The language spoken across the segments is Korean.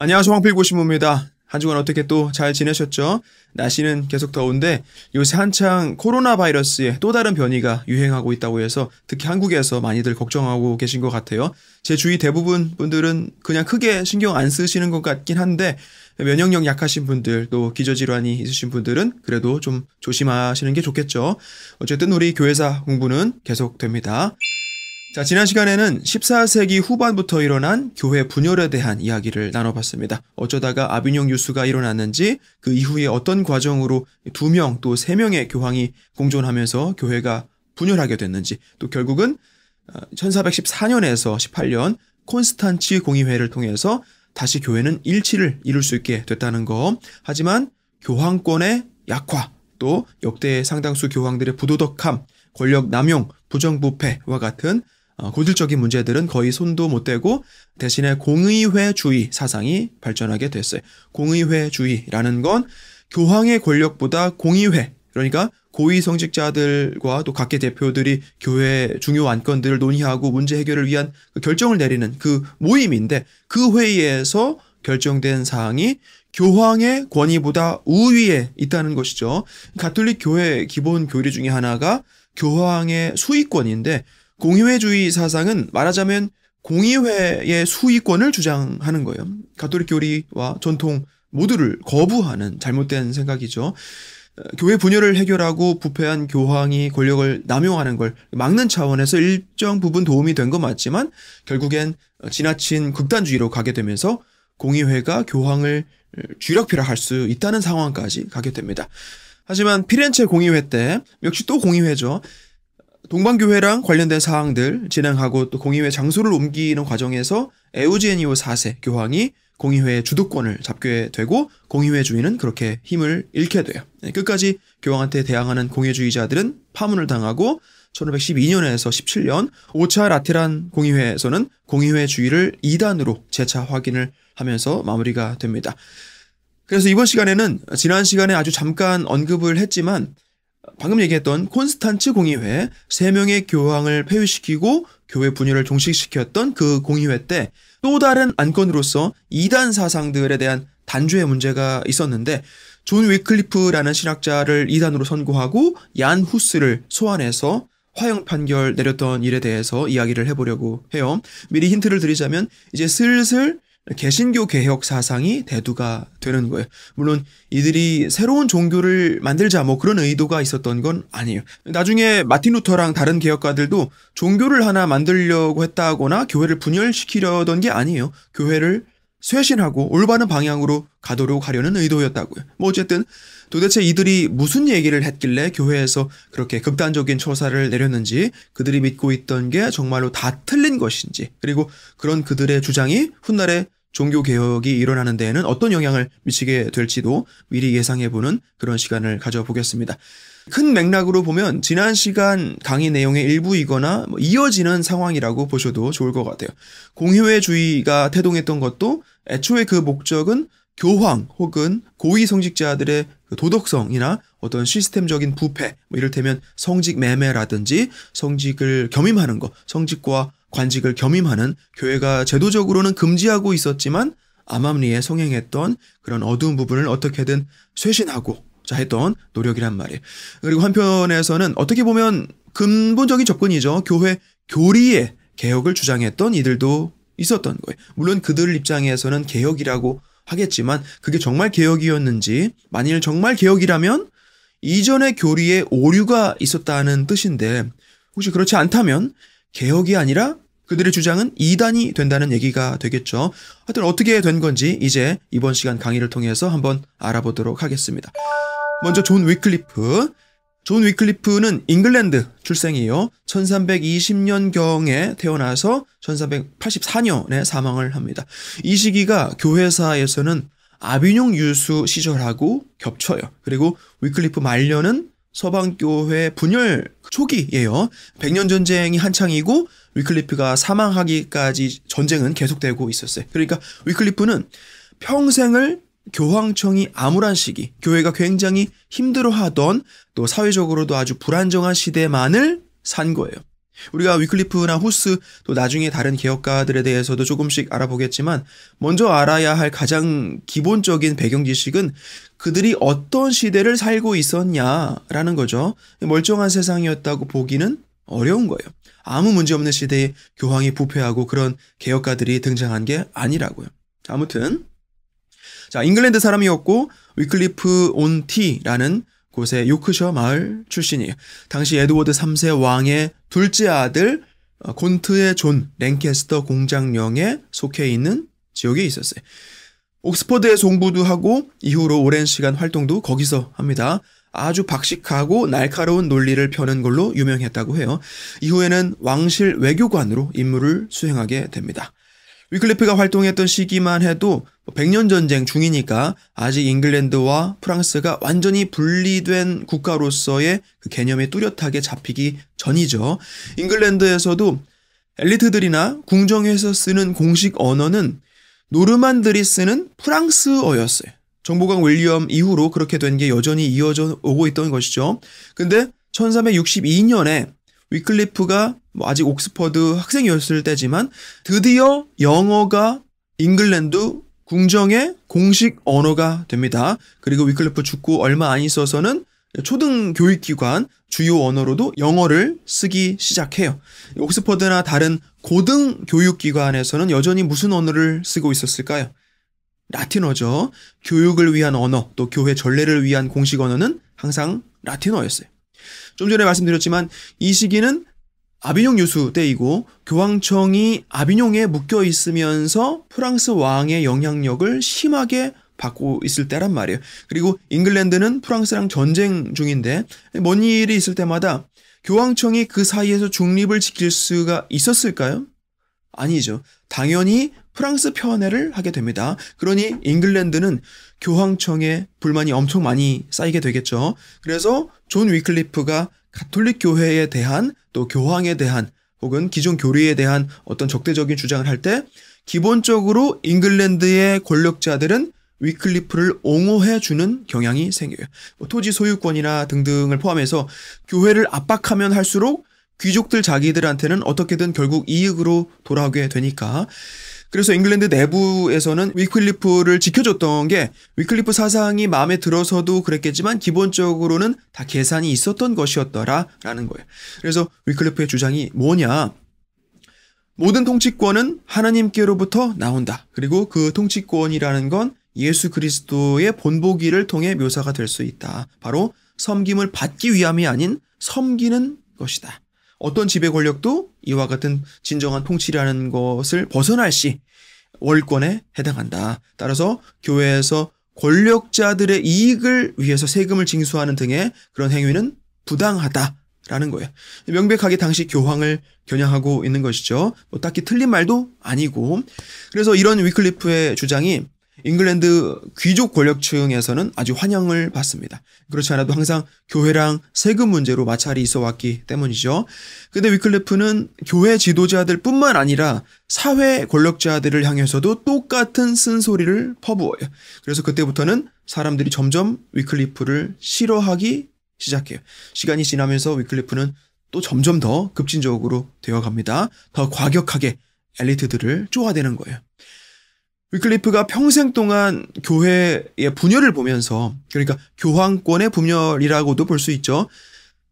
안녕하세요 황필고 신부입니다. 한 주간 어떻게 또 잘 지내셨죠? 날씨는 계속 더운데 요새 한창 코로나 바이러스의 또 다른 변이가 유행하고 있다고 해서 특히 한국에서 많이들 걱정하고 계신 것 같아요. 제 주위 대부분 분들은 그냥 크게 신경 안 쓰시는 것 같긴 한데 면역력 약하신 분들 또 기저질환이 있으신 분들은 그래도 좀 조심하시는 게 좋겠죠. 어쨌든 우리 교회사 공부는 계속됩니다. 자, 지난 시간에는 14세기 후반부터 일어난 교회 분열에 대한 이야기를 나눠봤습니다. 어쩌다가 아비뇽 유수가 일어났는지, 그 이후에 어떤 과정으로 두 명 또 세 명의 교황이 공존하면서 교회가 분열하게 됐는지, 또 결국은 1414년에서 어, 18년 콘스탄치 공의회를 통해서 다시 교회는 일치를 이룰 수 있게 됐다는 거. 하지만 교황권의 약화, 또 역대 상당수 교황들의 부도덕함, 권력 남용, 부정부패와 같은 어, 고질적인 문제들은 거의 손도 못 대고 대신에 공의회주의 사상이 발전하게 됐어요. 공의회주의라는 건 교황의 권력보다 공의회 그러니까 고위 성직자들과 또 각계 대표들이 교회 중요 안건들을 논의하고 문제 해결을 위한 그 결정을 내리는 그 모임인데 그 회의에서 결정된 사항이 교황의 권위보다 우위에 있다는 것이죠. 가톨릭 교회 기본 교리 중의 하나가 교황의 수위권인데 공의회주의 사상은 말하자면 공의회의 수위권을 주장하는 거예요. 가톨릭 교리와 전통 모두를 거부하는 잘못된 생각이죠. 어, 교회 분열을 해결하고 부패한 교황이 권력을 남용하는 걸 막는 차원에서 일정 부분 도움이 된 건 맞지만 결국엔 어, 지나친 극단주의로 가게 되면서 공의회가 교황을 주력필요할수 어, 있다는 상황까지 가게 됩니다. 하지만 피렌체 공의회 때 역시 또 공의회죠. 동방교회랑 관련된 사항들 진행하고 또 공의회 장소를 옮기는 과정에서 에우제니오 지 4세 교황이 공의회의 주도권을 잡게 되고 공의회 주인은 그렇게 힘을 잃게 돼요. 네, 끝까지 교황한테 대항하는 공의주의자들은 파문을 당하고 1512년에서 17년 5차 라테란 공의회에서는 공의회 주의를 2단으로 재차 확인을 하면서 마무리가 됩니다. 그래서 이번 시간에는 지난 시간에 아주 잠깐 언급을 했지만 방금 얘기했던 콘스탄츠 공의회 세 명의 교황을 폐위시키고 교회 분열을 종식시켰던 그 공의회 때 또 다른 안건으로서 이단 사상들에 대한 단죄의 문제가 있었는데 존 위클리프라는 신학자를 이단으로 선고하고 얀 후스를 소환해서 화형 판결 내렸던 일에 대해서 이야기를 해보려고 해요. 미리 힌트를 드리자면 이제 슬슬 개신교 개혁 사상이 대두가 되는 거예요. 물론 이들이 새로운 종교를 만들자 뭐 그런 의도가 있었던 건 아니에요. 나중에 마틴 루터랑 다른 개혁가들도 종교를 하나 만들려고 했다거나 교회를 분열시키려던 게 아니에요. 교회를 쇄신하고 올바른 방향으로 가도록 하려는 의도였다고요. 뭐 어쨌든 도대체 이들이 무슨 얘기를 했길래 교회에서 그렇게 극단적인 처사를 내렸는지 그들이 믿고 있던 게 정말로 다 틀린 것인지 그리고 그런 그들의 주장이 훗날에 종교 개혁이 일어나는 데에는 어떤 영향을 미치게 될지도 미리 예상해 보는 그런 시간을 가져보겠습니다. 큰 맥락으로 보면 지난 시간 강의 내용의 일부이거나 뭐 이어지는 상황이라고 보셔도 좋을 것 같아요. 공효회주의가 태동했던 것도 애초에 그 목적은 교황 혹은 고위 성직자들의 그 도덕성이나 어떤 시스템적인 부패, 뭐 이를테면 성직 매매라든지 성직을 겸임하는 것, 성직과 관직을 겸임하는 교회가 제도적으로는 금지하고 있었지만 암암리에 성행했던 그런 어두운 부분을 어떻게든 쇄신하고 자 했던 노력이란 말이에요. 그리고 한편에서는 어떻게 보면 근본적인 접근이죠. 교회 교리의 개혁을 주장했던 이들도 있었던 거예요. 물론 그들 입장에서는 개혁이라고 하겠지만 그게 정말 개혁이었는지 만일 정말 개혁이라면 이전의 교리에 오류가 있었다는 뜻인데 혹시 그렇지 않다면 개혁이 아니라 그들의 주장은 이단이 된다는 얘기가 되겠죠. 하여튼 어떻게 된 건지 이제 이번 시간 강의를 통해서 한번 알아보도록 하겠습니다. 먼저 존 위클리프. 존 위클리프는 잉글랜드 출생이요. 에 1320년경에 태어나서 1384년에 사망을 합니다. 이 시기가 교회사에서는 아비뇽 유수 시절하고 겹쳐요. 그리고 위클리프 말년은 서방교회 분열 초기예요. 백년 전쟁이 한창이고 위클리프가 사망하기까지 전쟁은 계속되고 있었어요. 그러니까 위클리프는 평생을 교황청이 암울한 시기, 교회가 굉장히 힘들어하던 또 사회적으로도 아주 불안정한 시대만을 산 거예요. 우리가 위클리프나 호스 또 나중에 다른 개혁가들에 대해서도 조금씩 알아보겠지만 먼저 알아야 할 가장 기본적인 배경 지식은 그들이 어떤 시대를 살고 있었냐라는 거죠. 멀쩡한 세상이었다고 보기는 어려운 거예요. 아무 문제 없는 시대에 교황이 부패하고 그런 개혁가들이 등장한 게 아니라고요. 아무튼 자 잉글랜드 사람이었고 위클리프 온티라는 곳의 요크셔 마을 출신이 당시 에드워드 3세 왕의 둘째 아들 어, 곤트의 존 랭캐스터 공장령에 속해 있는 지역에 있었어요. 옥스퍼드에송부도 하고 이후로 오랜 시간 활동도 거기서 합니다. 아주 박식하고 날카로운 논리를 펴는 걸로 유명했다고 해요. 이후에는 왕실 외교관으로 임무를 수행하게 됩니다. 위클리프가 활동했던 시기만 해도 100년 뭐 전쟁 중이니까 아직 잉글랜드와 프랑스가 완전히 분리된 국가로서의 그 개념이 뚜렷하게 잡히기 전이죠. 잉글랜드에서도 엘리트들이나 궁정에서 쓰는 공식 언어는 노르만들이 쓰는 프랑스어였어요. 정보강 윌리엄 이후로 그렇게 된 게 여전히 이어져 오고 있던 것이죠. 근데 1362년에 위클리프가 뭐 아직 옥스퍼드 학생이었을 때지만 드디어 영어가 잉글랜드 궁정의 공식 언어가 됩니다. 그리고 위클리프 죽고 얼마 안 있어서는 초등 교육기관 주요 언어로도 영어를 쓰기 시작해요. 옥스퍼드나 다른 고등 교육기관에서는 여전히 무슨 언어를 쓰고 있었을까요? 라틴어죠. 교육을 위한 언어, 또 교회 전례를 위한 공식 언어는 항상 라틴어였어요. 좀 전에 말씀드렸지만 이 시기는 아비뇽 유수 때이고 교황청이 아비뇽에 묶여 있으면서 프랑스 왕의 영향력을 심하게 받고 있을 때란 말이에요. 그리고 잉글랜드는 프랑스랑 전쟁 중인데 뭔 일이 있을 때마다 교황청이 그 사이에서 중립을 지킬 수가 있었을까요? 아니죠. 당연히 프랑스 편애를 하게 됩니다. 그러니 잉글랜드는 교황청에 불만이 엄청 많이 쌓이게 되겠죠. 그래서 존 위클리프가 가톨릭 교회에 대한 또 교황에 대한 혹은 기존 교리에 대한 어떤 적대적인 주장을 할 때 기본적으로 잉글랜드의 권력자들은 위클리프를 옹호해주는 경향이 생겨요. 뭐 토지 소유권이나 등등을 포함해서 교회를 압박하면 할수록 귀족들 자기들한테는 어떻게든 결국 이익으로 돌아오게 되니까 그래서 잉글랜드 내부에서는 위클리프를 지켜줬던 게 위클리프 사상이 마음에 들어서도 그랬겠지만 기본적으로는 다 계산이 있었던 것이었더라라는 거예요. 그래서 위클리프의 주장이 뭐냐? 모든 통치권은 하나님께로부터 나온다. 그리고 그 통치권이라는 건 예수 그리스도의 본보기를 통해 묘사가 될 수 있다. 바로 섬김을 받기 위함이 아닌 섬기는 것이다. 어떤 지배 권력도 이와 같은 진정한 통치라는 것을 벗어날 시 월권에 해당한다. 따라서 교회에서 권력자들의 이익을 위해서 세금을 징수하는 등의 그런 행위는 부당하다라는 거예요. 명백하게 당시 교황을 겨냥하고 있는 것이죠. 뭐 딱히 틀린 말도 아니고. 그래서 이런 위클리프의 주장이 잉글랜드 귀족 권력층에서는 아주 환영을 받습니다. 그렇지 않아도 항상 교회랑 세금 문제로 마찰이 있어 왔기 때문이죠. 근데 위클리프는 교회 지도자들 뿐만 아니라 사회 권력자들을 향해서도 똑같은 쓴소리를 퍼부어요. 그래서 그때부터는 사람들이 점점 위클리프를 싫어하기 시작해요. 시간이 지나면서 위클리프는 또 점점 더 급진적으로 되어갑니다. 더 과격하게 엘리트들을 쪼아대는 거예요. 위클리프가 평생 동안 교회의 분열을 보면서 그러니까 교황권의 분열이라고도 볼 수 있죠.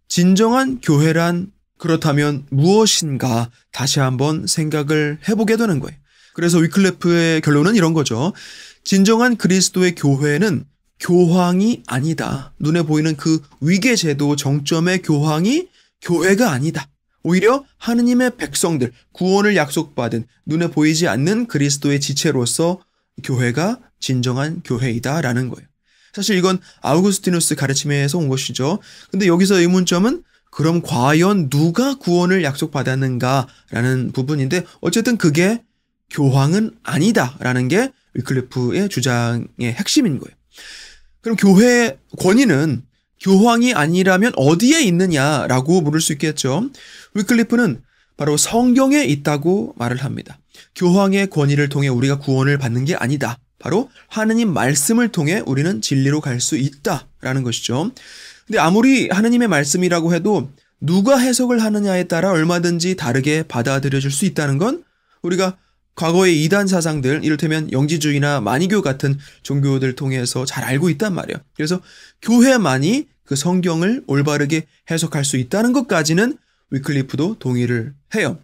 진정한 교회란 그렇다면 무엇인가 다시 한번 생각을 해보게 되는 거예요. 그래서 위클리프의 결론은 이런 거죠. 진정한 그리스도의 교회는 교황이 아니다. 눈에 보이는 그 위계 제도 정점의 교황이 교회가 아니다. 오히려 하느님의 백성들, 구원을 약속받은 눈에 보이지 않는 그리스도의 지체로서 교회가 진정한 교회이다라는 거예요. 사실 이건 아우구스티누스 가르침에서 온 것이죠. 근데 여기서 의문점은 그럼 과연 누가 구원을 약속받았는가라는 부분인데 어쨌든 그게 교황은 아니다라는 게 위클리프의 주장의 핵심인 거예요. 그럼 교회 권위는 교황이 아니라면 어디에 있느냐라고 물을 수 있겠죠. 위클리프는 바로 성경에 있다고 말을 합니다. 교황의 권위를 통해 우리가 구원을 받는 게 아니다. 바로 하느님 말씀을 통해 우리는 진리로 갈 수 있다라는 것이죠. 근데 아무리 하느님의 말씀이라고 해도 누가 해석을 하느냐에 따라 얼마든지 다르게 받아들여질 수 있다는 건 우리가 과거의 이단 사상들, 이를테면 영지주의나 만이교 같은 종교들 통해서 잘 알고 있단 말이에요. 그래서 교회만이 그 성경을 올바르게 해석할 수 있다는 것까지는 위클리프도 동의를 해요.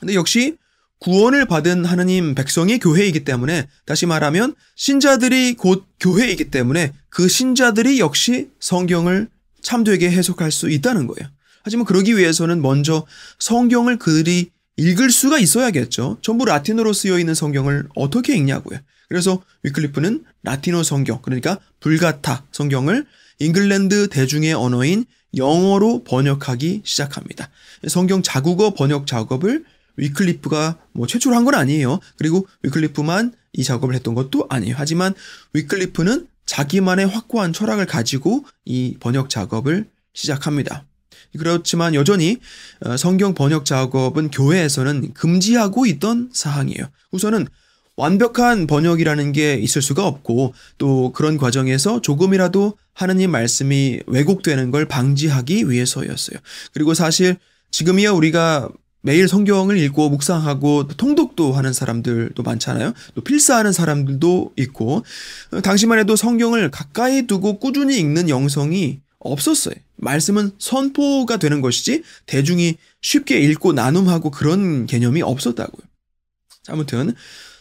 근데 역시 구원을 받은 하느님 백성이 교회이기 때문에 다시 말하면 신자들이 곧 교회이기 때문에 그 신자들이 역시 성경을 참되게 해석할 수 있다는 거예요. 하지만 그러기 위해서는 먼저 성경을 그들이 읽을 수가 있어야겠죠. 전부 라틴어로 쓰여 있는 성경을 어떻게 읽냐고요. 그래서 위클리프는 라틴어 성경, 그러니까 불가타 성경을 잉글랜드 대중의 언어인 영어로 번역하기 시작합니다. 성경 자국어 번역 작업을 위클리프가 뭐 최초로 한 건 아니에요. 그리고 위클리프만 이 작업을 했던 것도 아니에요. 하지만 위클리프는 자기만의 확고한 철학을 가지고 이 번역 작업을 시작합니다. 그렇지만 여전히 어, 성경 번역 작업은 교회에서는 금지하고 있던 사항이에요. 우선은 완벽한 번역이라는 게 있을 수가 없고 또 그런 과정에서 조금이라도 하느님 말씀이 왜곡되는 걸 방지하기 위해서였어요. 그리고 사실 지금이야 우리가 매일 성경을 읽고 묵상하고 통독도 하는 사람들도 많잖아요. 또 필사하는 사람들도 있고 어, 당시만 해도 성경을 가까이 두고 꾸준히 읽는 영성이 없었어요. 말씀은 선포가 되는 것이지 대중이 쉽게 읽고 나눔하고 그런 개념이 없었다고요. 아무튼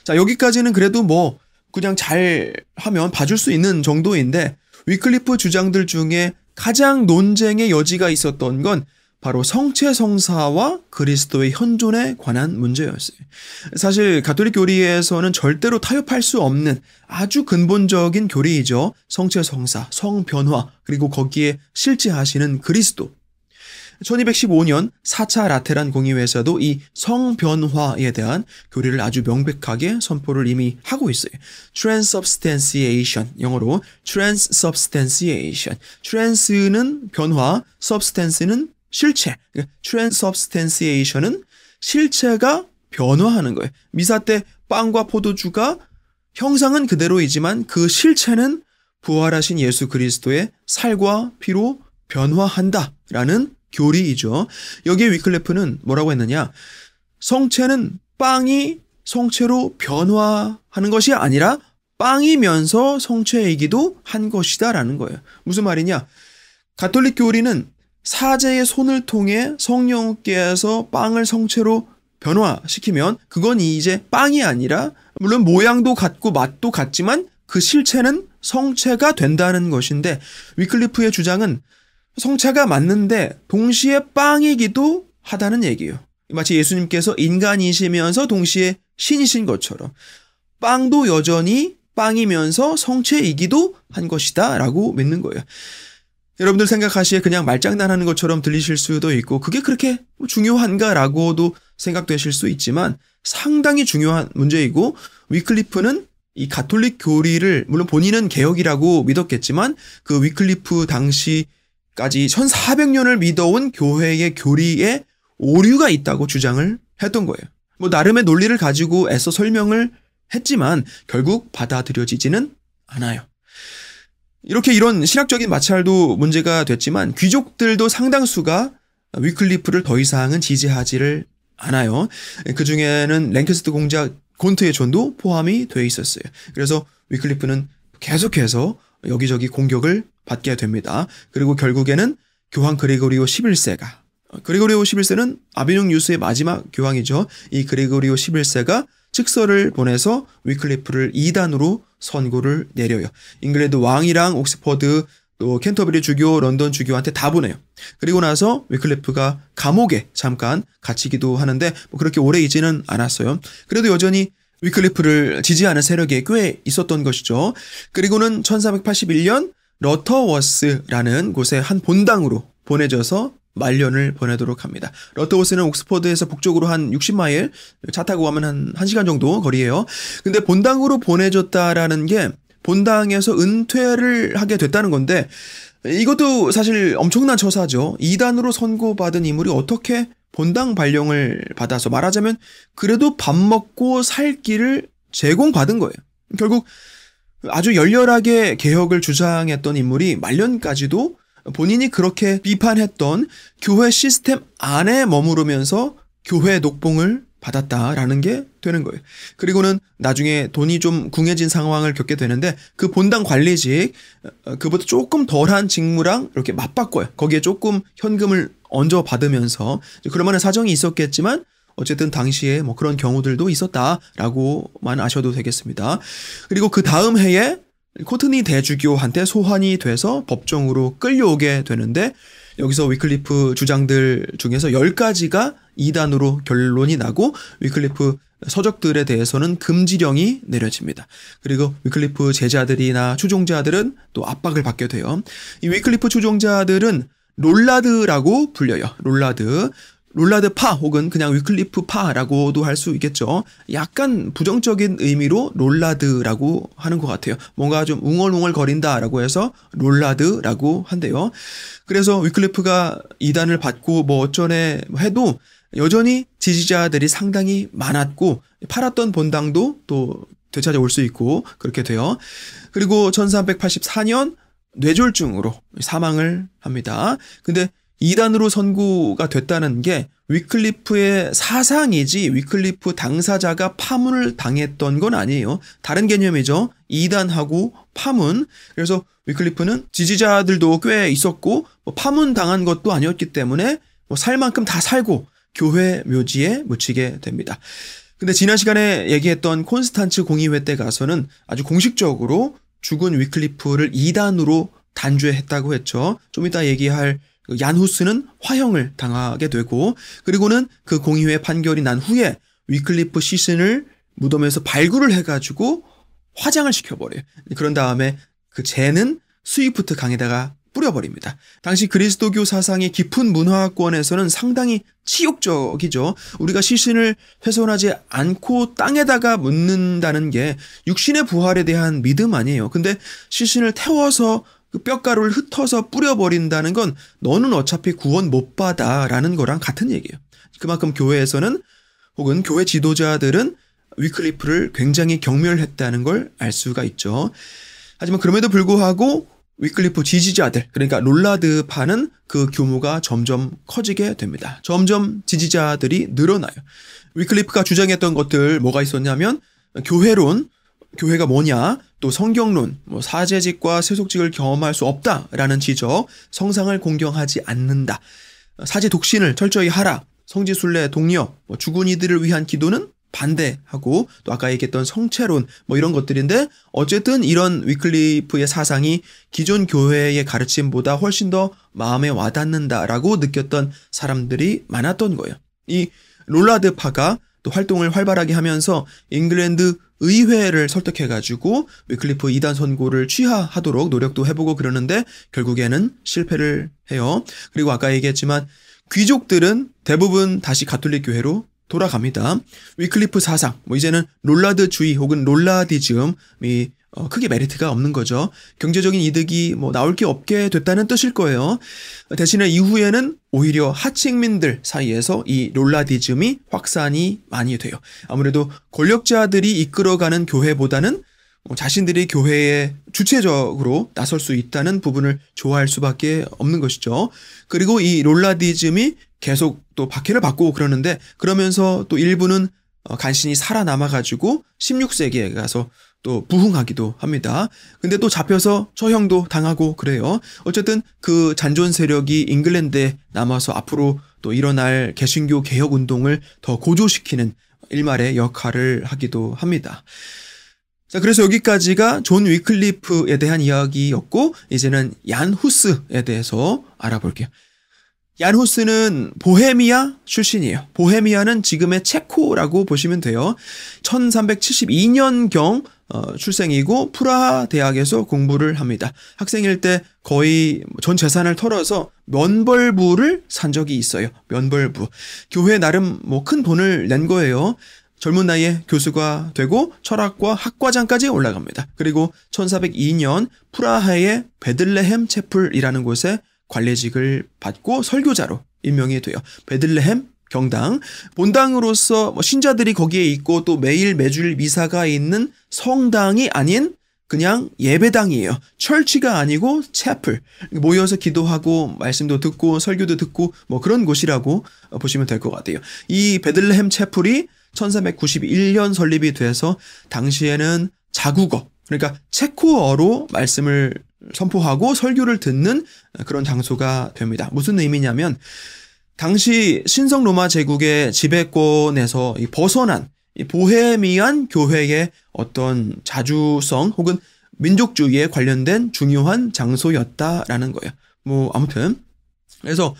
자 여기까지는 그래도 뭐 그냥 잘 하면 봐줄 수 있는 정도인데 위클리프 주장들 중에 가장 논쟁의 여지가 있었던 건 바로 성체 성사와 그리스도의 현존에 관한 문제였어요. 사실 가톨릭 교리에서는 절대로 타협할 수 없는 아주 근본적인 교리이죠. 성체 성사, 성변화, 그리고 거기에 실제하시는 그리스도. 1215년 4차 라테란 공의회에서도 이 성변화에 대한 교리를 아주 명백하게 선포를 이미 하고 있어요. transubstantiation 영어로 transubstantiation. trans는 변화, substance는 실체. 그러니까 t r a n s u b s t a 은 실체가 변화하는 거예요. 미사 때 빵과 포도주가 형상은 그대로이지만 그 실체는 부활하신 예수 그리스도의 살과 피로 변화한다라는 교리이죠. 여기에 위클레프는 뭐라고 했느냐? 성체는 빵이 성체로 변화하는 것이 아니라 빵이면서 성체이기도 한 것이다라는 거예요. 무슨 말이냐? 가톨릭 교리는 사제의 손을 통해 성령께서 빵을 성체로 변화시키면 그건 이제 빵이 아니라 물론 모양도 같고 맛도 같지만 그 실체는 성체가 된다는 것인데 위클리프의 주장은 성체가 맞는데 동시에 빵이기도 하다는 얘기예요. 마치 예수님께서 인간이시면서 동시에 신이신 것처럼 빵도 여전히 빵이면서 성체이기도 한 것이다 라고 믿는 거예요. 여러분들 생각하시에 그냥 말장난하는 것처럼 들리실 수도 있고 그게 그렇게 중요한가라고도 생각되실 수 있지만 상당히 중요한 문제이고 위클리프는 이 가톨릭 교리를 물론 본인은 개혁이라고 믿었겠지만 그 위클리프 당시까지 1400년을 믿어온 교회의 교리에 오류가 있다고 주장을 했던 거예요. 뭐 나름의 논리를 가지고 애써 설명을 했지만 결국 받아들여지지는 않아요. 이렇게 이런 실학적인 마찰도 문제가 됐지만 귀족들도 상당수가 위클리프를 더 이상은 지지하지를 않아요. 그 중에는 랭캐스트 공작 곤트의 존도 포함이 돼 있었어요. 그래서 위클리프는 계속해서 여기저기 공격을 받게 됩니다. 그리고 결국에는 교황 그리고리오 11세가 그리고리오 11세는 아비뇽 유스의 마지막 교황이죠. 이 그리고리오 11세가 칙서를 보내서 위클리프를 이단으로 선고를 내려요. 잉글랜드 왕이랑 옥스퍼드 또 켄터베리 주교, 런던 주교한테 다 보내요. 그리고 나서 위클레프가 감옥에 잠깐 갇히기도 하는데 뭐 그렇게 오래 있지는 않았어요. 그래도 여전히 위클리프를 지지하는 세력이 꽤 있었던 것이죠. 그리고는 1381년 러터워스라는 곳에한 본당으로 보내져서 말년을 보내도록 합니다. 러터워스는 옥스퍼드에서 북쪽으로 한 60마일, 차 타고 가면 한 1시간 정도 거리예요. 근데 본당으로 보내줬다라는 게 본당에서 은퇴를 하게 됐다는 건데 이것도 사실 엄청난 처사죠. 2단으로 선고받은 인물이 어떻게 본당 발령을 받아서 말하자면 그래도 밥 먹고 살 길을 제공받은 거예요. 결국 아주 열렬하게 개혁을 주장했던 인물이 말년까지도 본인이 그렇게 비판했던 교회 시스템 안에 머무르면서 교회 녹봉을 받았다라는 게 되는 거예요. 그리고는 나중에 돈이 좀 궁해진 상황을 겪게 되는데 그 본당 관리직 어, 그보다 조금 덜한 직무랑 이렇게 맞바꿔요. 거기에 조금 현금을 얹어 받으면서 그럴만한 사정이 있었겠지만 어쨌든 당시에 뭐 그런 경우들도 있었다라고만 아셔도 되겠습니다. 그리고 그 다음 해에 코튼이 대주교한테 소환이 돼서 법정으로 끌려오게 되는데 여기서 위클리프 주장들 중에서 10가지가 2단으로 결론이 나고 위클리프 서적들에 대해서는 금지령이 내려집니다. 그리고 위클리프 제자들이나 추종자들은 또 압박을 받게 돼요. 이 위클리프 추종자들은 롤라드라고 불려요. 롤라드. 롤라드 파 혹은 그냥 위클리프 파라고도 할 수 있겠죠. 약간 부정적인 의미로 롤라드라고 하는 것 같아요. 뭔가 좀 웅얼웅얼 거린다라고 해서 롤라드라고 한대요. 그래서 위클리프가 이단을 받고 뭐 어쩌네 해도 여전히 지지자들이 상당히 많았고 팔았던 본당도 또 되찾아올 수 있고 그렇게 돼요. 그리고 1384년 뇌졸중으로 사망을 합니다. 근데 2단으로 선고가 됐다는 게 위클리프의 사상이지 위클리프 당사자가 파문을 당했던 건 아니에요. 다른 개념이죠. 2단하고 파문. 그래서 위클리프는 지지자들도 꽤 있었고 뭐 파문 당한 것도 아니었기 때문에 뭐살 만큼 다 살고 교회 묘지에 묻히게 됩니다. 근데 지난 시간에 얘기했던 콘스탄츠 공의회 때 가서는 아주 공식적으로 죽은 위클리프를 2단으로 단죄했다고 했죠. 좀 이따 얘기할 그 얀후스는 화형을 당하게 되고 그리고는 그 공의회 판결이 난 후에 위클리프 시신을 무덤에서 발굴을 해가지고 화장을 시켜버려요. 그런 다음에 그 재는 스위프트 강에다가 뿌려버립니다. 당시 그리스도교 사상의 깊은 문화권에서는 상당히 치욕적이죠. 우리가 시신을 훼손하지 않고 땅에다가 묻는다는 게 육신의 부활에 대한 믿음 아니에요. 근데 시신을 태워서 그 뼈가루를 흩어서 뿌려버린다는 건 너는 어차피 구원 못 받아라는 거랑 같은 얘기예요. 그만큼 교회에서는 혹은 교회 지도자들은 위클리프를 굉장히 경멸했다는 걸 알 수가 있죠. 하지만 그럼에도 불구하고 위클리프 지지자들, 그러니까 롤라드파는 그 규모가 점점 커지게 됩니다. 점점 지지자들이 늘어나요. 위클리프가 주장했던 것들 뭐가 있었냐면 교회론, 교회가 뭐냐, 또 성경론, 뭐 사제직과 세속직을 경험할 수 없다라는 지적, 성상을 공경하지 않는다, 사제 독신을 철저히 하라, 성지순례 동력, 뭐 죽은 이들을 위한 기도는 반대하고 또 아까 얘기했던 성체론 뭐 이런 것들인데 어쨌든 이런 위클리프의 사상이 기존 교회의 가르침보다 훨씬 더 마음에 와닿는다라고 느꼈던 사람들이 많았던 거예요. 이 롤라드파가 또 활동을 활발하게 하면서 잉글랜드 의회를 설득해가지고 위클리프 이단 선고를 취하하도록 노력도 해보고 그러는데 결국에는 실패를 해요. 그리고 아까 얘기했지만 귀족들은 대부분 다시 가톨릭 교회로 돌아갑니다. 위클리프 사상, 뭐 이제는 롤라드주의 혹은 롤라디즘이 어, 크게 메리트가 없는 거죠. 경제적인 이득이 뭐 나올 게 없게 됐다는 뜻일 거예요. 대신에 이후에는 오히려 하층민들 사이에서 이 롤라디즘이 확산이 많이 돼요. 아무래도 권력자들이 이끌어가는 교회보다는 뭐 자신들이 교회에 주체적으로 나설 수 있다는 부분을 좋아할 수밖에 없는 것이죠. 그리고 이 롤라디즘이 계속 또 박해를 받고 그러는데 그러면서 또 일부는 어, 간신히 살아남아가지고 16세기에 가서 또 부흥하기도 합니다. 근데 또 잡혀서 처형도 당하고 그래요. 어쨌든 그 잔존 세력이 잉글랜드에 남아서 앞으로 또 일어날 개신교 개혁 운동을 더 고조시키는 일말의 역할을 하기도 합니다. 자, 그래서 여기까지가 존 위클리프에 대한 이야기였고, 이제는 얀 후스에 대해서 알아볼게요. 야누스는 보헤미아 출신이에요. 보헤미아는 지금의 체코라고 보시면 돼요. 1372년경 어, 출생이고 프라하 대학에서 공부를 합니다. 학생일 때 거의 전 재산을 털어서 면벌부를 산 적이 있어요. 면벌부. 교회 나름 뭐 큰 돈을 낸 거예요. 젊은 나이에 교수가 되고 철학과 학과장까지 올라갑니다. 그리고 1402년 프라하의 베들레헴 채플이라는 곳에 관례직을 받고 설교자로 임명이 돼요. 베들레헴 경당 본당으로서 뭐 신자들이 거기에 있고 또 매일 매주일 미사가 있는 성당이 아닌 그냥 예배당이에요. 철치가 아니고 채플. 모여서 기도하고 말씀도 듣고 설교도 듣고 뭐 그런 곳이라고 보시면 될 것 같아요. 이 베들레헴 채플이 1391년 설립이 돼서 당시에는 자국어 그러니까 체코어로 말씀을 선포하고 설교를 듣는 그런 장소가 됩니다. 무슨 의미냐면 당시 신성 로마 제국의 지배권에서 벗어난 보헤미안 교회의 어떤 자주성 혹은 민족주의에 관련된 중요한 장소였다라는 거예요. 뭐 아무튼 그래서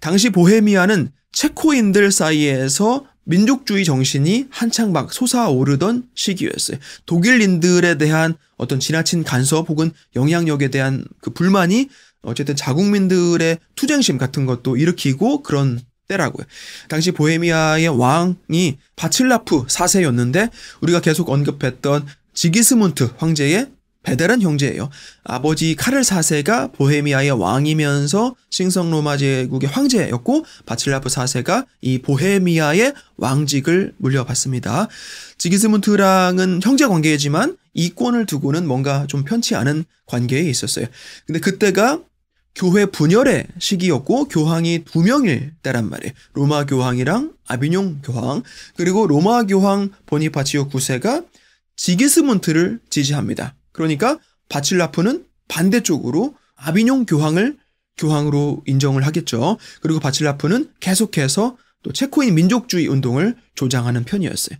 당시 보헤미안은 체코인들 사이에서 민족주의 정신이 한창 막 솟아오르던 시기였어요. 독일인들에 대한 어떤 지나친 간섭 혹은 영향력에 대한 그 불만이 어쨌든 자국민들의 투쟁심 같은 것도 일으키고 그런 때라고요. 당시 보헤미아의 왕이 바칠라프 4세였는데 우리가 계속 언급했던 지기스문트 황제의 배달한 형제예요. 아버지 카를 사세가 보헤미아의 왕이면서 신성 로마 제국의 황제였고 바칠라프 사세가이 보헤미아의 왕직을 물려받습니다. 지기스문트랑은 형제 관계이지만 이권을 두고는 뭔가 좀 편치 않은 관계에 있었어요. 근데 그때가 교회 분열의 시기였고 교황이 두 명일 때란 말이에요. 로마 교황이랑 아비뇽 교황 그리고 로마 교황 보니파치오 9세가 지기스문트를 지지합니다. 그러니까 바칠라프는 반대쪽으로 아비뇽 교황을 교황으로 인정을 하겠죠. 그리고 바칠라프는 계속해서 또 체코인 민족주의 운동을 조장하는 편이었어요.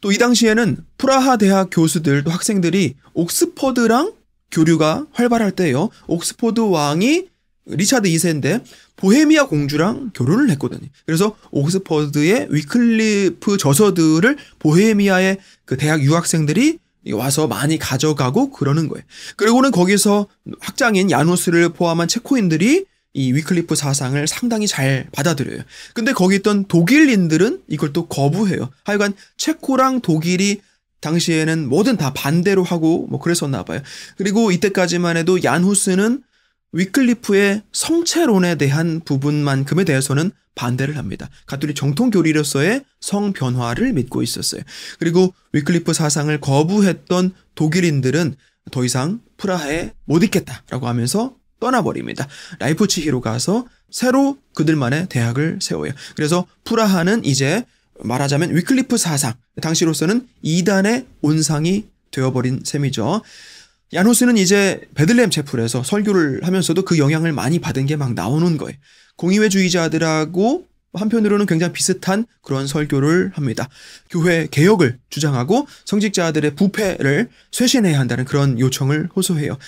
또 이 당시에는 프라하 대학 교수들 또 학생들이 옥스퍼드랑 교류가 활발할 때예요. 옥스퍼드 왕이 리차드 2세인데 보헤미아 공주랑 교류를 했거든요. 그래서 옥스퍼드의 위클리프 저서들을 보헤미아의 그 대학 유학생들이 와서 많이 가져가고 그러는 거예요. 그리고는 거기서 확장인 야누스를 포함한 체코인들이 이 위클리프 사상을 상당히 잘 받아들여요. 근데 거기 있던 독일인들은 이걸 또 거부해요. 하여간 체코랑 독일이 당시에는 뭐든 다 반대로 하고 뭐 그랬었나 봐요. 그리고 이때까지만 해도 얀후스는 위클리프의 성체론에 대한 부분만큼에 대해서는 반대를 합니다. 가톨릭 정통 교리로서의 성 변화를 믿고 있었어요. 그리고 위클리프 사상을 거부했던 독일인들은 더 이상 프라하에 못 있겠다라고 하면서 떠나버립니다. 라이프치히로 가서 새로 그들만의 대학을 세워요. 그래서 프라하는 이제 말하자면 위클리프 사상, 당시로서는 이단의 온상이 되어버린 셈이죠. 야노스는 이제 베들렘 채플에서 설교를 하면서도 그 영향을 많이 받은 게 막 나오는 거예요. 공의회주의자들하고 한편으로는 굉장히 비슷한 그런 설교를 합니다. 교회 개혁을 주장하고 성직자들의 부패를 쇄신해야 한다는 그런 요청을 호소해요.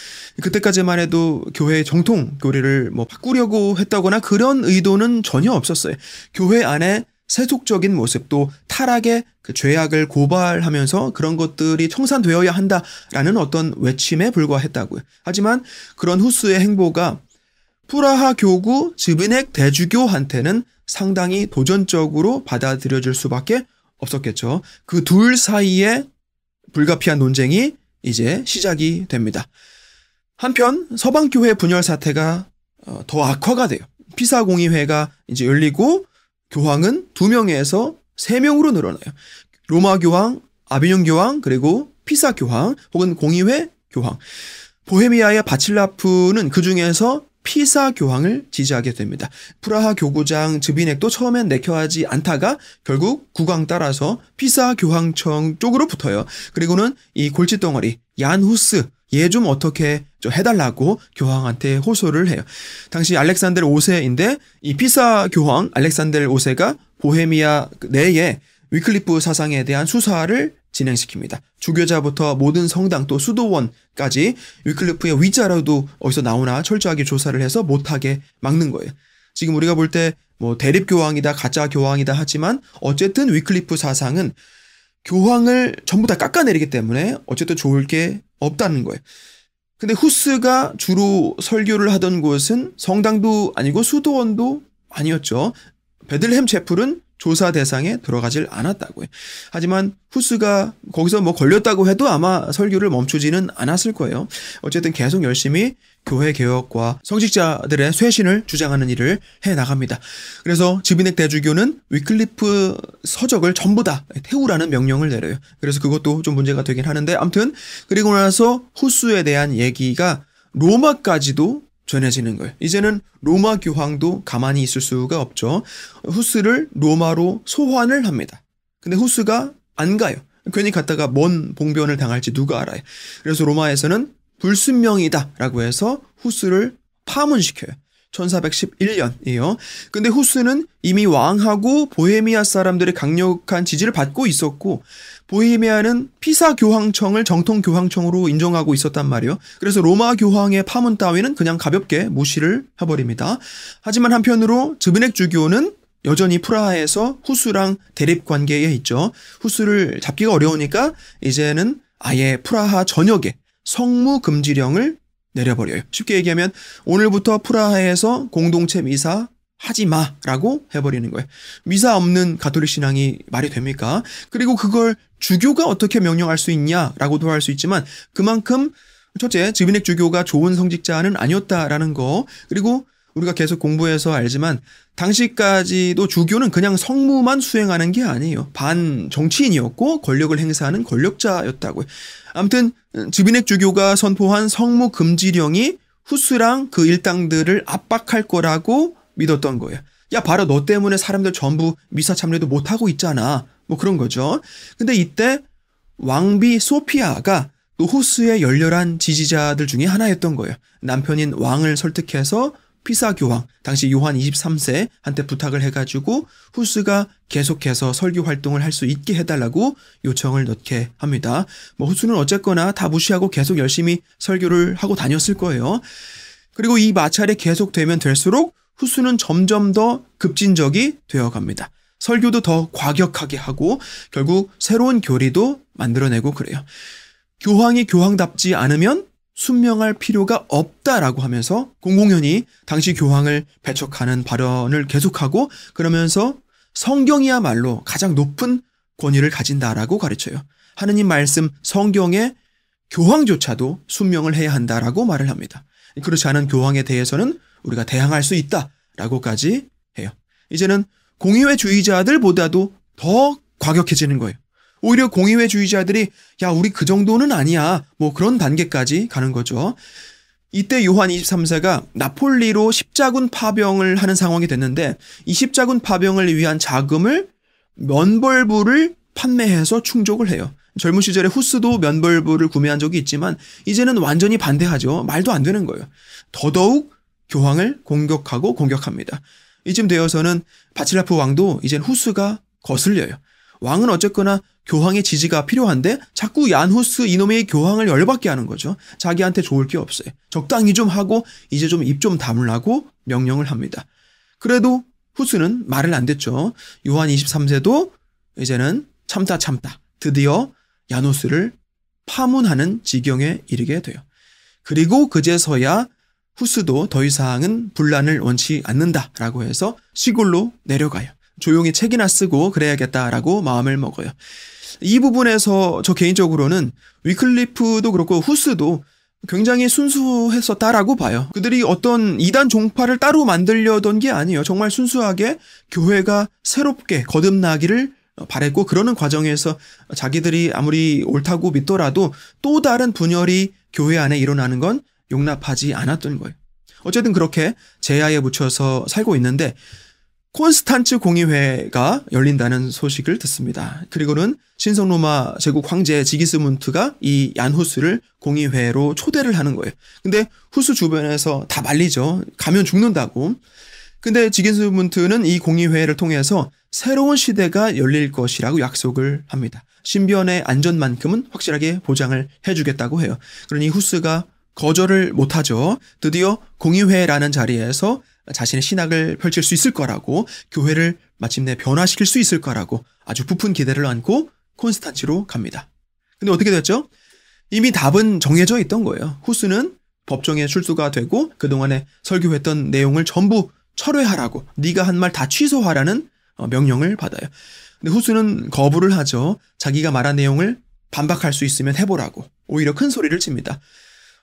그때까지만 해도 교회의 정통 교리를 뭐 바꾸려고 했다거나 그런 의도는 전혀 없었어요. 교회 안에 세속적인 모습도 타락의 그 죄악을 고발하면서 그런 것들이 청산되어야 한다라는 어떤 외침에 불과했다고요. 하지만 그런 후스의 행보가 프라하 교구 즈비넥 대주교한테는 상당히 도전적으로 받아들여질 수밖에 없었겠죠. 그 둘 사이에 불가피한 논쟁이 이제 시작이 됩니다. 한편 서방교회 분열 사태가 어, 더 악화가 돼요. 피사공의회가 이제 열리고 교황은 두 명에서 세 명으로 늘어나요. 로마 교황, 아비뇽 교황, 그리고 피사 교황, 혹은 공의회 교황. 보헤미아의 바칠라프는 그 중에서 피사 교황을 지지하게 됩니다. 프라하 교구장 즈비넥도 처음엔 내켜하지 않다가 결국 국왕 따라서 피사 교황청 쪽으로 붙어요. 그리고는 이 골칫덩어리 얀후스 얘좀 어떻게 좀 해달라고 교황한테 호소를 해요. 당시 알렉산델 5세인데 이 피사 교황 알렉산델 5세가 보헤미아 내에 위클리프 사상에 대한 수사를 진행시킵니다. 주교자부터 모든 성당 또 수도원까지 위클리프의 위자라도 어디서 나오나 철저하게 조사를 해서 못하게 막는 거예요. 지금 우리가 볼 때 뭐 대립 교황이다 가짜 교황이다 하지만 어쨌든 위클리프 사상은 교황을 전부 다 깎아내리기 때문에 어쨌든 좋을 게 없다는 거예요. 근데 후스가 주로 설교를 하던 곳은 성당도 아니고 수도원도 아니었죠. 베들레헴 제풀은 조사 대상에 들어가질 않았다고요. 하지만 후스가 거기서 뭐 걸렸다고 해도 아마 설교를 멈추지는 않았을 거예요. 어쨌든 계속 열심히 교회 개혁과 성직자들의 쇄신을 주장하는 일을 해 나갑니다. 그래서 지비넥 대주교는 위클리프 서적을 전부 다 태우라는 명령을 내려요. 그래서 그것도 좀 문제가 되긴 하는데 아무튼 그리고 나서 후수에 대한 얘기가 로마까지도 전해지는 거예요. 이제는 로마 교황도 가만히 있을 수가 없죠. 후스를 로마로 소환을 합니다. 근데 후스가 안 가요. 괜히 갔다가 뭔 봉변을 당할지 누가 알아요. 그래서 로마에서는 불순명이다 라고 해서 후스를 파문시켜요. 1411년이에요. 근데 후스는 이미 왕하고 보헤미아 사람들의 강력한 지지를 받고 있었고 보헤미아는 피사 교황청을 정통 교황청으로 인정하고 있었단 말이에요. 그래서 로마 교황의 파문 따위는 그냥 가볍게 무시를 해버립니다. 하지만 한편으로 즈브넥 주교는 여전히 프라하에서 후스랑 대립 관계에 있죠. 후스를 잡기가 어려우니까 이제는 아예 프라하 전역에 성무 금지령을 내려버려요. 쉽게 얘기하면 오늘부터 프라하에서 공동체 미사 하지 마라고 해버리는 거예요. 미사 없는 가톨릭 신앙이 말이 됩니까? 그리고 그걸 주교가 어떻게 명령할 수 있냐라고도 할 수 있지만 그만큼 첫째, 지비넥 주교가 좋은 성직자는 아니었다라는 거, 그리고 우리가 계속 공부해서 알지만 당시까지도 주교는 그냥 성무만 수행하는 게 아니에요. 반 정치인이었고 권력을 행사하는 권력자였다고요. 아무튼 즈비넥 음, 주교가 선포한 성무 금지령이 후스랑 그 일당들을 압박할 거라고 믿었던 거예요. 야 바로 너 때문에 사람들 전부 미사 참례도 못 하고 있잖아. 뭐 그런 거죠. 근데 이때 왕비 소피아가 또 후스의 열렬한 지지자들 중에 하나였던 거예요. 남편인 왕을 설득해서 피사 교황, 당시 요한 23세한테 부탁을 해가지고 후스가 계속해서 설교 활동을 할 수 있게 해달라고 요청을 넣게 합니다. 뭐 후스는 어쨌거나 다 무시하고 계속 열심히 설교를 하고 다녔을 거예요. 그리고 이 마찰이 계속되면 될수록 후스는 점점 더 급진적이 되어갑니다. 설교도 더 과격하게 하고 결국 새로운 교리도 만들어내고 그래요. 교황이 교황답지 않으면 순명할 필요가 없다라고 하면서 공공연히 당시 교황을 배척하는 발언을 계속하고 그러면서 성경이야말로 가장 높은 권위를 가진다라고 가르쳐요. 하느님 말씀 성경에 교황조차도 순명을 해야 한다라고 말을 합니다. 그렇지 않은 교황에 대해서는 우리가 대항할 수 있다라고까지 해요. 이제는 공의회 주의자들보다도 더 과격해지는 거예요. 오히려 공의회주의자들이 야 우리 그 정도는 아니야 뭐 그런 단계까지 가는 거죠. 이때 요한 23세가 나폴리로 십자군 파병을 하는 상황이 됐는데 이 십자군 파병을 위한 자금을 면벌부를 판매해서 충족을 해요. 젊은 시절에 후스도 면벌부를 구매한 적이 있지만 이제는 완전히 반대하죠. 말도 안 되는 거예요. 더더욱 교황을 공격하고 공격합니다. 이쯤 되어서는 바칠라프 왕도 이젠 후스가 거슬려요. 왕은 어쨌거나 교황의 지지가 필요한데 자꾸 얀후스 이놈의 교황을 열받게 하는 거죠. 자기한테 좋을 게 없어요. 적당히 좀 하고 이제 좀 입좀 좀 다물라고 명령을 합니다. 그래도 후스는 말을 안 듣죠. 요한 23세도 이제는 참다 참다 드디어 야노스를 파문하는 지경에 이르게 돼요. 그리고 그제서야 후스도 더 이상은 분란을 원치 않는다라고 해서 시골로 내려가요. 조용히 책이나 쓰고 그래야겠다라고 마음을 먹어요. 이 부분에서 저 개인적으로는 위클리프도 그렇고 후스도 굉장히 순수했었다라고 봐요. 그들이 어떤 이단 종파를 따로 만들려던 게 아니에요. 정말 순수하게 교회가 새롭게 거듭나기를 바랬고 그러는 과정에서 자기들이 아무리 옳다고 믿더라도 또 다른 분열이 교회 안에 일어나는 건 용납하지 않았던 거예요. 어쨌든 그렇게 제야에 묻혀서 살고 있는데 콘스탄츠 공의회가 열린다는 소식을 듣습니다. 그리고는 신성 로마 제국 황제 지기스문트가 이 얀후스를 공의회로 초대를 하는 거예요. 근데 후스 주변에서 다 말리죠. 가면 죽는다고. 근데 지기스문트는 이 공의회를 통해서 새로운 시대가 열릴 것이라고 약속을 합니다. 신변의 안전만큼은 확실하게 보장을 해주겠다고 해요. 그러니 후스가 거절을 못하죠. 드디어 공의회라는 자리에서 자신의 신학을 펼칠 수 있을 거라고 교회를 마침내 변화시킬 수 있을 거라고 아주 부푼 기대를 안고 콘스탄치로 갑니다. 근데 어떻게 됐죠? 이미 답은 정해져 있던 거예요. 후스는 법정에 출소가 되고 그동안에 설교했던 내용을 전부 철회하라고 네가 한 말 다 취소하라는 어, 명령을 받아요. 근데 후스는 거부를 하죠. 자기가 말한 내용을 반박할 수 있으면 해보라고 오히려 큰 소리를 칩니다.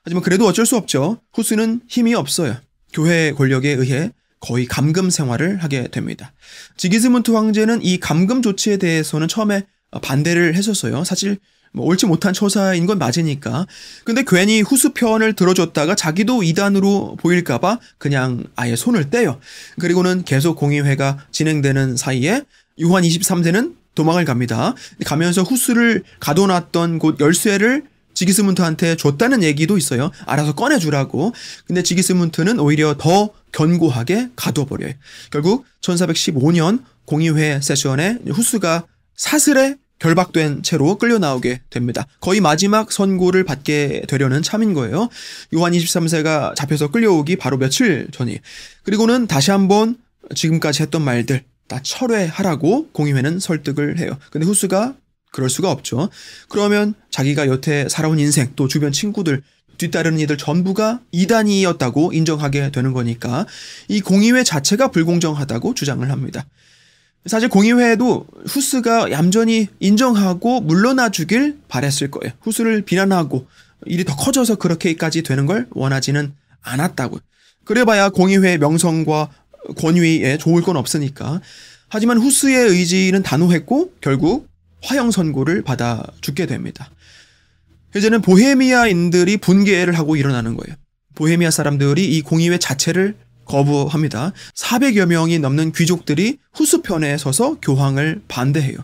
하지만 그래도 어쩔 수 없죠. 후스는 힘이 없어요. 교회 권력에 의해 거의 감금 생활을 하게 됩니다. 지기스문트 황제는 이 감금 조치에 대해서는 처음에 반대를 했었어요. 사실 뭐 옳지 못한 처사인 건 맞으니까. 근데 괜히 후수 편을 들어줬다가 자기도 이단으로 보일까봐 그냥 아예 손을 떼요. 그리고는 계속 공의회가 진행되는 사이에 유한 23세는 도망을 갑니다. 가면서 후수를 가둬놨던 곳 열쇠를 지기스문트한테 줬다는 얘기도 있어요. 알아서 꺼내주라고. 근데 지기스문트는 오히려 더 견고하게 가둬버려요. 결국 1415년 공의회 세션에 후스가 사슬에 결박된 채로 끌려 나오게 됩니다. 거의 마지막 선고를 받게 되려는 참인 거예요. 요한 23세가 잡혀서 끌려오기 바로 며칠 전이. 그리고는 다시 한번 지금까지 했던 말들 다 철회하라고 공의회는 설득을 해요. 근데 후스가 그럴 수가 없죠. 그러면 자기가 여태 살아온 인생 또 주변 친구들 뒤따르는 이들 전부가 이단이었다고 인정하게 되는 거니까 이 공의회 자체가 불공정하다고 주장을 합니다. 사실 공의회에도 후스가 얌전히 인정하고 물러나 주길 바랬을 거예요. 후스를 비난하고 일이 더 커져서 그렇게까지 되는 걸 원하지는 않았다고. 그래봐야 공의회의 명성과 권위에 좋을 건 없으니까. 하지만 후스의 의지는 단호했고 결국 화형 선고를 받아 죽게 됩니다. 이제는 보헤미아인들이 분개를 하고 일어나는 거예요. 보헤미아 사람들이 이 공의회 자체를 거부합니다. 400여 명이 넘는 귀족들이 후수편에 서서 교황을 반대해요.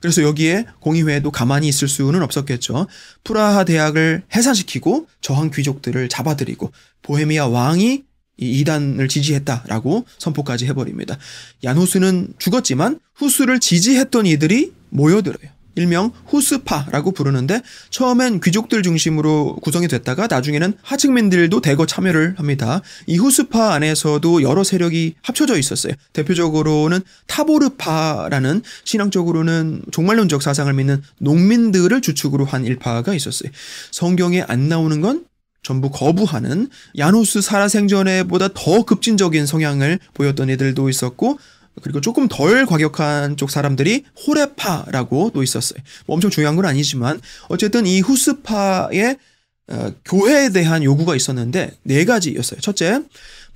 그래서 여기에 공의회도 에 가만히 있을 수는 없었겠죠. 프라하 대학을 해산시키고 저항 귀족들을 잡아들이고 보헤미아 왕이 이 이단을 지지했다라고 선포까지 해버립니다. 야후스는 죽었지만 후수를 지지했던 이들이 모여들어요. 일명 후스파라고 부르는데 처음엔 귀족들 중심으로 구성이 됐다가 나중에는 하층민들도 대거 참여를 합니다. 이 후스파 안에서도 여러 세력이 합쳐져 있었어요. 대표적으로는 타보르파라는 신앙적으로는 종말론적 사상을 믿는 농민들을 주축으로 한 일파가 있었어요. 성경에 안 나오는 건 전부 거부하는 야누스 살아생전에보다 더 급진적인 성향을 보였던 애들도 있었고 그리고 조금 덜 과격한 쪽 사람들이 호레파라고 또 있었어요. 뭐 엄청 중요한 건 아니지만 어쨌든 이 후스파의 어, 교회에 대한 요구가 있었는데 네 가지였어요. 첫째,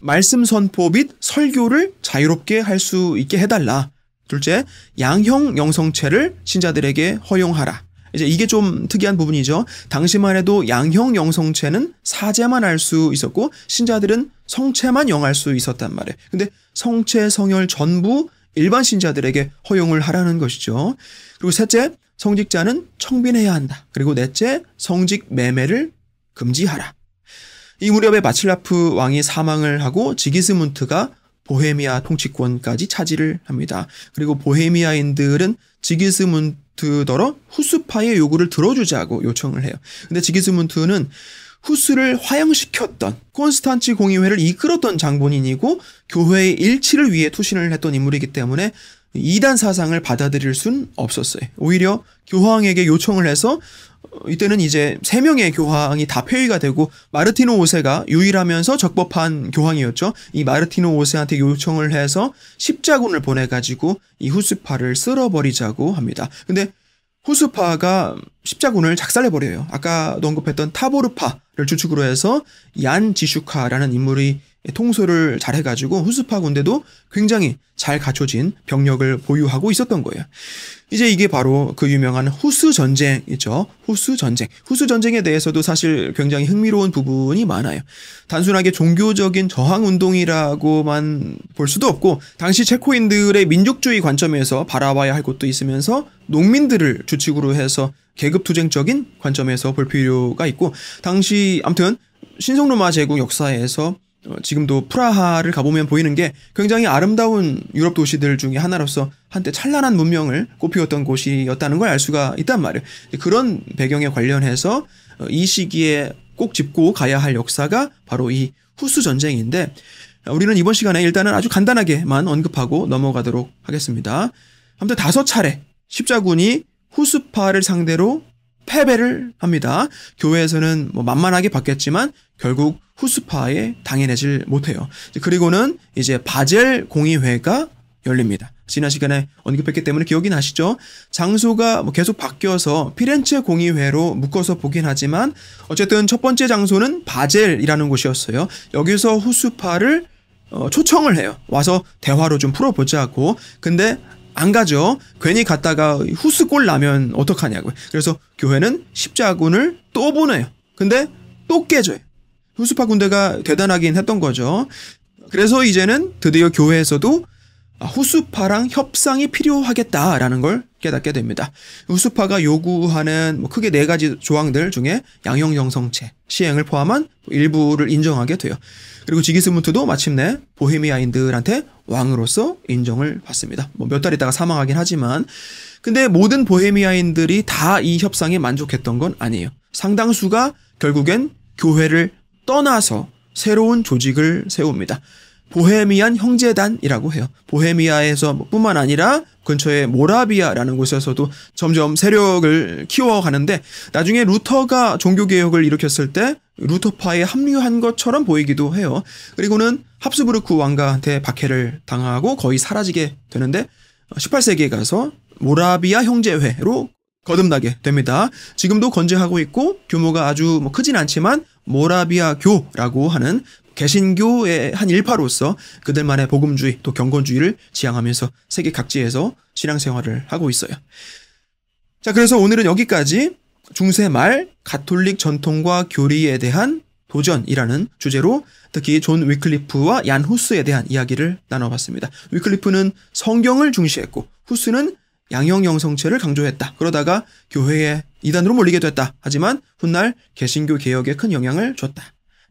말씀 선포 및 설교를 자유롭게 할 수 있게 해달라. 둘째, 양형 영성체를 신자들에게 허용하라. 이제 이게 좀 특이한 부분이죠. 당시만 해도 양형 영성체는 사제만 알 수 있었고 신자들은 성체만 영할 수 있었단 말이에요. 근데 성체 성혈 전부 일반 신자들에게 허용을 하라는 것이죠. 그리고 셋째, 성직자는 청빈해야 한다. 그리고 넷째, 성직 매매를 금지하라. 이 무렵에 마칠라프 왕이 사망을 하고 지기스문트가 보헤미아 통치권까지 차지를 합니다. 그리고 보헤미아인들은 지기스문트더러 후스파의 요구를 들어주자고 요청을 해요. 근데 지기스문트는 후스를 화형시켰던 콘스탄치 공의회를 이끌었던 장본인이고 교회의 일치를 위해 투신을 했던 인물이기 때문에 이단 사상을 받아들일 순 없었어요. 오히려 교황에게 요청을 해서 어, 이때는 이제 세 명의 교황이 다 폐위가 되고 마르티노 5세가 유일하면서 적법한 교황이었죠. 이 마르티노 5세한테 요청을 해서 십자군을 보내 가지고 이 후스파를 쓸어버리자고 합니다. 근데 후스파가 십자군을 작살내 버려요. 아까 언급했던 타보르파를 주축으로 해서 얀 지슈카라는 인물이 통솔을 잘해가지고 후스파 군대도 굉장히 잘 갖춰진 병력을 보유하고 있었던 거예요. 이제 이게 바로 그 유명한 후스 전쟁이죠. 후스 전쟁. 후스 전쟁에 대해서도 사실 굉장히 흥미로운 부분이 많아요. 단순하게 종교적인 저항 운동이라고만 볼 수도 없고 당시 체코인들의 민족주의 관점에서 바라봐야 할 것도 있으면서 농민들을 주축으로 해서 계급 투쟁적인 관점에서 볼 필요가 있고 당시 암튼 신성로마 제국 역사에서 어, 지금도 프라하를 가보면 보이는 게 굉장히 아름다운 유럽 도시들 중에 하나로서 한때 찬란한 문명을 꽃피웠던 곳이었다는 걸 알 수가 있단 말이에요. 그런 배경에 관련해서 어, 이 시기에 꼭 짚고 가야 할 역사가 바로 이 후수 전쟁인데 우리는 이번 시간에 일단은 아주 간단하게만 언급하고 넘어가도록 하겠습니다. 아무튼 다섯 차례 십자군이 후수파를 상대로 패배를 합니다. 교회에서는 뭐 만만하게 받겠지만 결국 후스파에 당해내질 못해요. 그리고는 이제 바젤 공의회가 열립니다. 지난 시간에 언급했기 때문에 기억이 나시죠? 장소가 뭐 계속 바뀌어서 피렌체 공의회로 묶어서 보긴 하지만 어쨌든 첫 번째 장소는 바젤이라는 곳이었어요. 여기서 후스파를 어, 초청을 해요. 와서 대화로 좀 풀어보자고. 근데 안 가죠. 괜히 갔다가 후스골 나면 어떡하냐고요. 그래서 교회는 십자군을 또 보내요. 근데 또 깨져요. 후스파 군대가 대단하긴 했던 거죠. 그래서 이제는 드디어 교회에서도 아, 후스파랑 협상이 필요하겠다라는 걸 깨닫게 됩니다. 후스파가 요구하는 뭐 크게 네 가지 조항들 중에 양형영성체 시행을 포함한 일부를 인정하게 돼요. 그리고 지기스문트도 마침내 보헤미아인들한테 왕으로서 인정을 받습니다. 뭐 몇 달 있다가 사망하긴 하지만 근데 모든 보헤미아인들이 다 이 협상에 만족했던 건 아니에요. 상당수가 결국엔 교회를 떠나서 새로운 조직을 세웁니다. 보헤미안 형제단이라고 해요. 보헤미아에서 뭐 뿐만 아니라 근처에 모라비아라는 곳에서도 점점 세력을 키워가는데 나중에 루터가 종교개혁을 일으켰을 때 루터파에 합류한 것처럼 보이기도 해요. 그리고는 합스부르크 왕가한테 박해를 당하고 거의 사라지게 되는데 18세기에 가서 모라비아 형제회로 거듭나게 됩니다. 지금도 건재하고 있고 규모가 아주 뭐 크진 않지만 모라비아 교라고 하는 개신교의 한 일파로서 그들만의 복음주의 또 경건주의를 지향하면서 세계 각지에서 신앙생활을 하고 있어요. 자, 그래서 오늘은 여기까지 중세 말 가톨릭 전통과 교리에 대한 도전이라는 주제로 특히 존 위클리프와 얀 후스에 대한 이야기를 나눠봤습니다. 위클리프는 성경을 중시했고 후스는 양형 영성체를 강조했다. 그러다가 교회에 이단으로 몰리게 됐다. 하지만 훗날 개신교 개혁에 큰 영향을 줬다.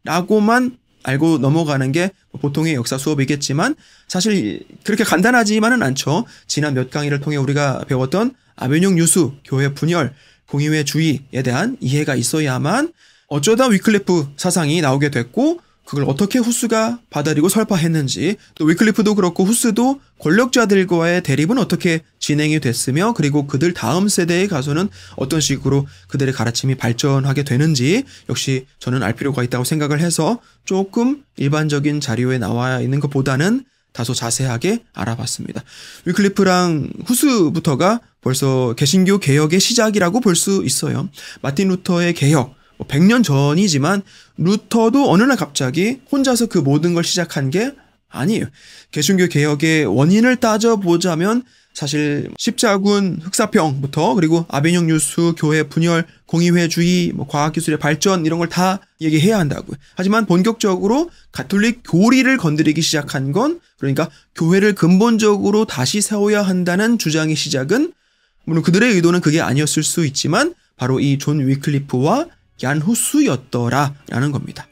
라고만 알고 넘어가는 게 보통의 역사 수업이겠지만 사실 그렇게 간단하지만은 않죠. 지난 몇 강의를 통해 우리가 배웠던 아벤용 유수, 교회 분열, 공의회 주의에 대한 이해가 있어야만 어쩌다 위클리프 사상이 나오게 됐고 그걸 어떻게 후스가 받아들이고 설파했는지 또 위클리프도 그렇고 후스도 권력자들과의 대립은 어떻게 진행이 됐으며 그리고 그들 다음 세대의가수는 어떤 식으로 그들의 가르침이 발전하게 되는지 역시 저는 알 필요가 있다고 생각을 해서 조금 일반적인 자료에 나와 있는 것보다는 다소 자세하게 알아봤습니다. 위클리프랑 후스부터가 벌써 개신교 개혁의 시작이라고 볼 수 있어요. 마틴 루터의 개혁, 100년 뭐 전이지만 루터도 어느 날 갑자기 혼자서 그 모든 걸 시작한 게 아니에요. 개신교 개혁의 원인을 따져보자면 사실 십자군 흑사평부터 그리고 아베뇽 뉴스, 교회 분열, 공의회주의, 뭐 과학기술의 발전 이런 걸 다 얘기해야 한다고요. 하지만 본격적으로 가톨릭 교리를 건드리기 시작한 건 그러니까 교회를 근본적으로 다시 세워야 한다는 주장의 시작은 물론 그들의 의도는 그게 아니었을 수 있지만 바로 이 존 위클리프와 얀후수였더라라는 겁니다.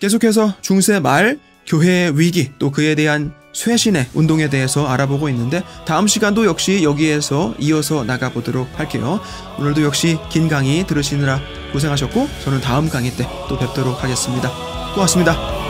계속해서 중세 말 교회의 위기 또 그에 대한 쇄신의 운동에 대해서 알아보고 있는데 다음 시간도 역시 여기에서 이어서 나가보도록 할게요. 오늘도 역시 긴 강의 들으시느라 고생하셨고 저는 다음 강의 때 또 뵙도록 하겠습니다. 고맙습니다.